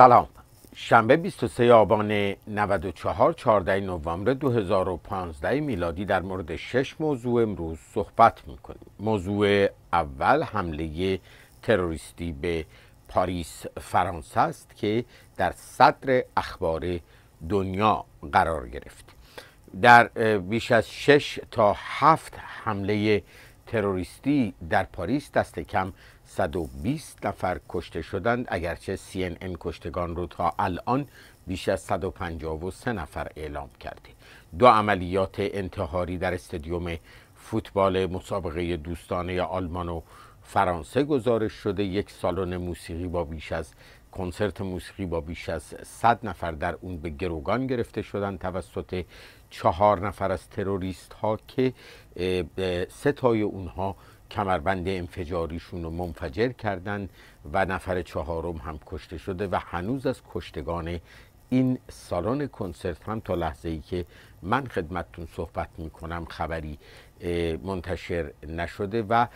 سلام شنبه 23 آبان 94 14 نوامبر 2015 میلادی در مورد شش موضوع امروز صحبت میکنیم موضوع اول حمله تروریستی به پاریس فرانسه است که در صدر اخبار دنیا قرار گرفت در بیش از شش تا هفت حمله تروریستی در پاریس دست کم 120 نفر کشته شدند اگرچه CNN کشتگان رو تا الان بیش از 153 نفر اعلام کرده دو عملیات انتحاری در استادیوم فوتبال مسابقه دوستانه آلمان و فرانسه گزارش شده یک سالن موسیقی با بیش از کنسرت موسیقی با بیش از 100 نفر در اون به گروگان گرفته شدند توسط چهار نفر از تروریست ها که سه تای اونها کمربند انفجاریشون رو منفجر کردن و نفر چهارم هم کشته شده و هنوز از کشتگان این سالن کنسرت هم تا لحظه ای که من خدمتتون صحبت می کنم خبری منتشر نشده و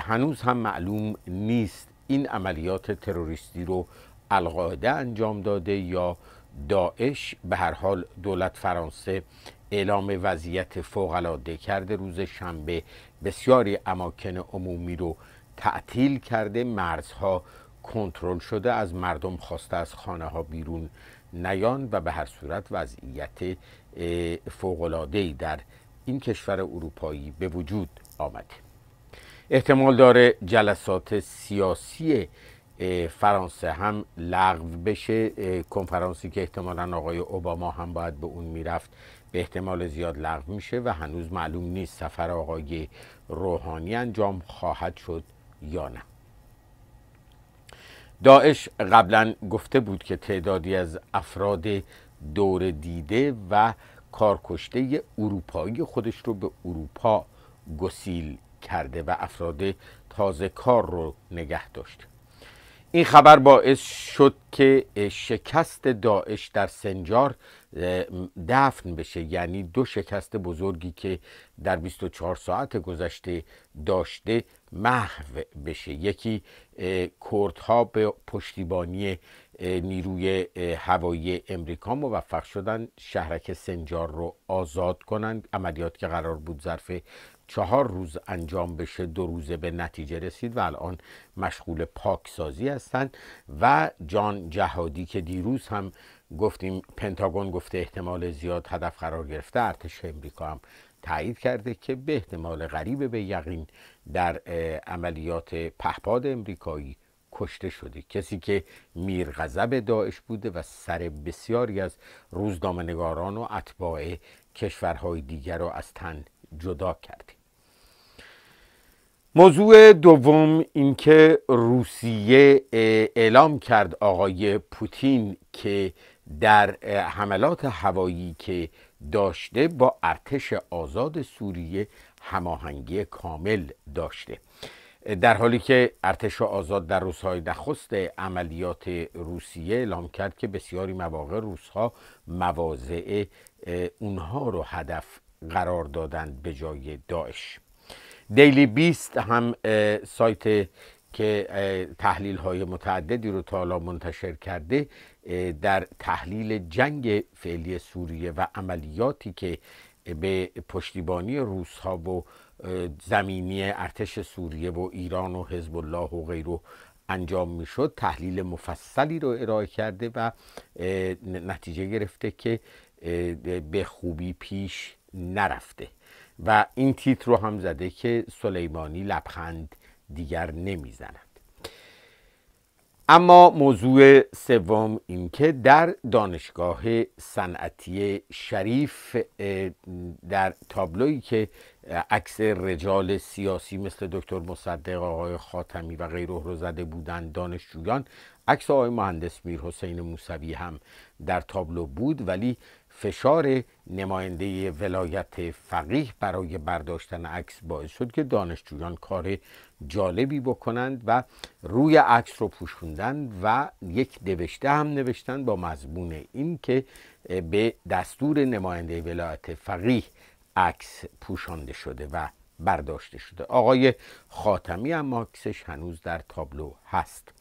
هنوز هم معلوم نیست این عملیات تروریستی رو القاعده انجام داده یا داعش به هر حال دولت فرانسه اعلام وضعیت فوق العاده کرده روز شنبه بسیاری اماکن عمومی رو تعطیل کرده مرزها کنترل شده از مردم خواسته از خانه ها بیرون نیان و به هر صورت وضعیت فوق ای در این کشور اروپایی به وجود آمده احتمال داره جلسات سیاسی فرانسه هم لغو بشه کنفرانسی که احتمالا آقای اوباما هم باید به اون میرفت به احتمال زیاد لغو میشه و هنوز معلوم نیست سفر آقای روحانی انجام خواهد شد یا نه داعش قبلا گفته بود که تعدادی از افراد دور دیده و کارکشته اروپایی خودش رو به اروپا گسیل کرده و افراد تازه کار رو نگه داشته این خبر باعث شد که شکست داعش در سنجار دفن بشه یعنی دو شکست بزرگی که در 24 ساعت گذشته داشته محو بشه یکی کردها به پشتیبانی نیروی هوایی امریکا موفق شدن شهرک سنجار رو آزاد کنند عملیات که قرار بود ظرف چهار روز انجام بشه دو روزه به نتیجه رسید و الان مشغول پاکسازی هستند و جان جهادی که دیروز هم گفتیم پنتاگون گفته احتمال زیاد هدف قرار گرفته ارتش امریکا هم تایید کرده که به احتمال غریب به یقین در عملیات پهپاد امریکایی کشته شده کسی که میر غضب داعش بوده و سر بسیاری از روزنامه‌نگاران و اتباع کشورهای دیگر را از تن جدا کرده موضوع دوم اینکه روسیه اعلام کرد آقای پوتین که در حملات هوایی که داشته با ارتش آزاد سوریه هماهنگی کامل داشته در حالی که ارتش آزاد در روزهای نخست عملیات روسیه اعلام کرد که بسیاری مواقع روسها مواضع اونها رو هدف قرار دادند به جای داعش دیلی بیست هم سایت که تحلیل های متعددی رو تا حالا منتشر کرده در تحلیل جنگ فعلی سوریه و عملیاتی که به پشتیبانی روس ها و زمینی ارتش سوریه و ایران و حزب الله و غیره انجام میشد تحلیل مفصلی رو ارائه کرده و نتیجه گرفته که به خوبی پیش نرفته و این تیتر رو هم زده که سلیمانی لبخند دیگر نمیزند اما موضوع سوم اینکه در دانشگاه صنعتی شریف در تابلویی که عکس رجال سیاسی مثل دکتر مصدق آقای خاتمی و غیره رو زده بودند دانشجویان عکس آقای مهندس میر حسین موسوی هم در تابلو بود ولی فشار نماینده ولایت فقیه برای برداشتن عکس باعث شد که دانشجویان کار جالبی بکنند و روی عکس رو پوشوندن و یک نوشته هم نوشتن با مضمون این که به دستور نماینده ولایت فقیه عکس پوشانده شده و برداشته شده آقای خاتمی هم عکسش هنوز در تابلو هست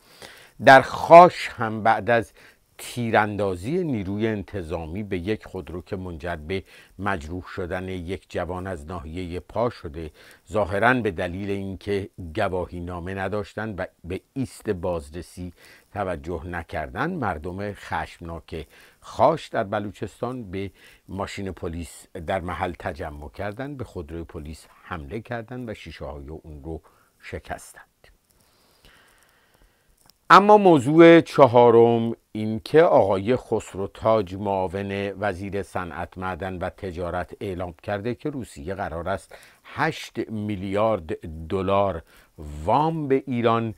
در خاش هم بعد از تیراندازی نیروی انتظامی به یک خودرو که منجر به مجروح شدن یک جوان از ناحیه پا شده ظاهرا به دلیل اینکه گواهی نامه نداشتند و به ایست بازرسی توجه نکردن مردم خشمناک خاش در بلوچستان به ماشین پلیس در محل تجمع کردند به خودروی پلیس حمله کردند و شیشه های اون رو شکستند اما موضوع چهارم اینکه آقای خسرو تاج معاون وزیر صنعت معدن و تجارت اعلام کرده که روسیه قرار است 8 میلیارد دلار وام به ایران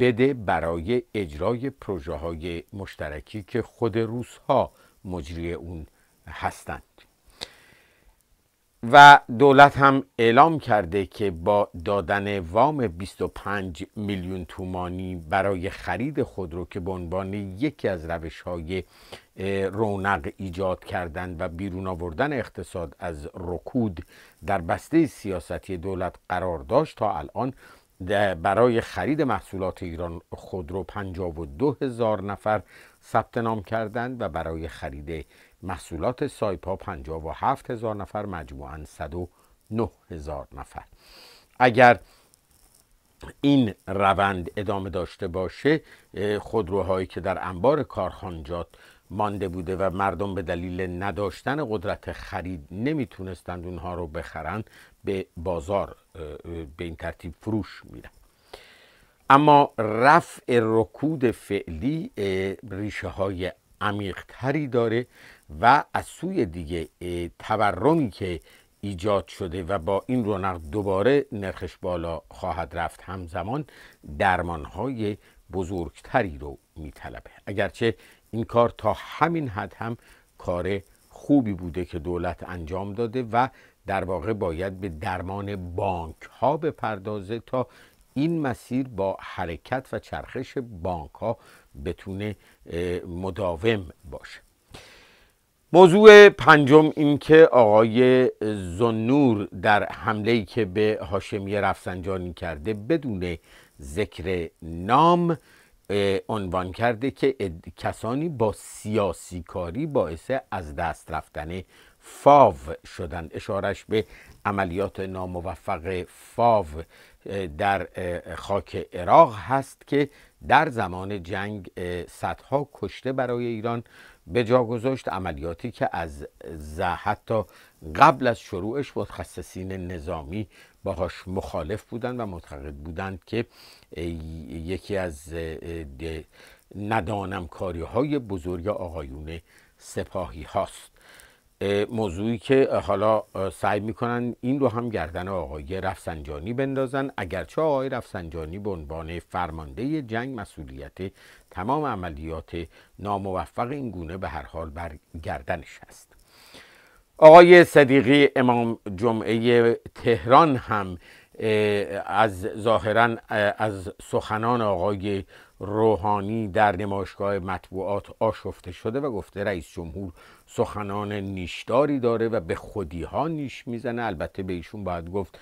بده برای اجرای پروژه های مشترکی که خود روس ها مجری اون هستند و دولت هم اعلام کرده که با دادن وام 25 میلیون تومانی برای خرید خودرو که به عنوان یکی از روش های رونق ایجاد کردن و بیرون آوردن اقتصاد از رکود در بسته سیاستی دولت قرار داشت تا الان برای خرید محصولات ایران خودرو 52 هزار نفر ثبت نام کردند و برای خرید محصولات سایپا 57 هزار نفر مجموعا 109 هزار نفر اگر این روند ادامه داشته باشه خودروهایی که در انبار کارخانجات مانده بوده و مردم به دلیل نداشتن قدرت خرید نمیتونستند اونها رو بخرند به بازار به این ترتیب فروش میرن اما رفع رکود فعلی ریشه های عمیقتری داره و از سوی دیگه تورمی که ایجاد شده و با این رونق دوباره نرخش بالا خواهد رفت همزمان درمانهای بزرگتری رو میطلبه اگرچه این کار تا همین حد هم کار خوبی بوده که دولت انجام داده و در واقع باید به درمان بانک ها بپردازه تا این مسیر با حرکت و چرخش بانک ها بتونه مداوم باشه موضوع پنجم اینکه آقای زنور در حمله که به هاشمی رفسنجانی کرده بدون ذکر نام عنوان کرده که کسانی با سیاسی کاری باعث از دست رفتن فاو شدن اشارش به عملیات ناموفق فاو در خاک عراق هست که در زمان جنگ صدها کشته برای ایران به جا گذاشت عملیاتی که از حتی قبل از شروعش متخصصین نظامی باهاش مخالف بودند و معتقد بودند که یکی از ندانم کاری های بزرگ آقایون سپاهی هاست موضوعی که حالا سعی میکنن این رو هم گردن آقای رفسنجانی بندازن اگرچه آقای رفسنجانی به عنوان فرمانده جنگ مسئولیت تمام عملیات ناموفق این گونه به هر حال بر گردنش هست آقای صدیقی امام جمعه تهران هم از ظاهرا از سخنان آقای روحانی در نمایشگاه مطبوعات آشفته شده و گفته رئیس جمهور سخنان نیشداری داره و به خودی ها نیش میزنه البته به ایشون باید گفت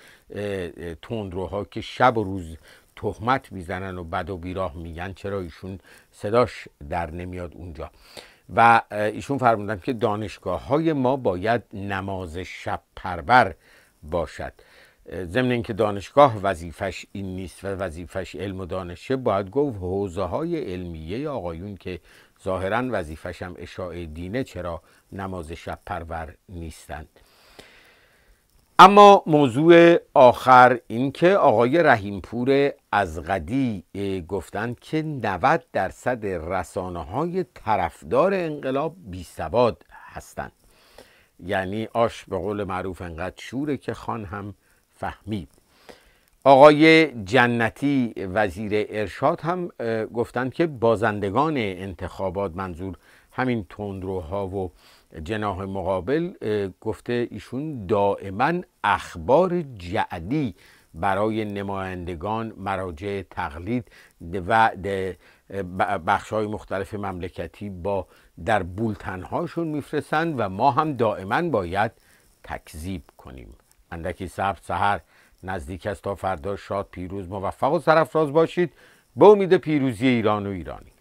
تندروها که شب و روز تهمت میزنن و بد و بیراه میگن چرا ایشون صداش در نمیاد اونجا و ایشون فرمودن که دانشگاه های ما باید نماز شب پربر باشد ضمن اینکه دانشگاه وظیفش این نیست و وظیفش علم و دانشه باید گفت حوزه های علمیه آقایون که ظاهرا وظیفش هم اشاعه دینه چرا نماز شب پرور نیستند اما موضوع آخر اینکه آقای رحیمپور از غدی گفتند که 90 درصد رسانه های طرفدار انقلاب بی سواد هستند یعنی آش به قول معروف انقدر شوره که خان هم فهمید آقای جنتی وزیر ارشاد هم گفتند که بازندگان انتخابات منظور همین تندروها و جناح مقابل گفته ایشون دائما اخبار جعلی برای نمایندگان مراجع تقلید و بخش های مختلف مملکتی با در بولتنهاشون میفرستند و ما هم دائما باید تکذیب کنیم اندکی صبر سحر نزدیک است تا فردا شاد پیروز موفق و سرفراز باشید به امید پیروزی ایران و ایرانی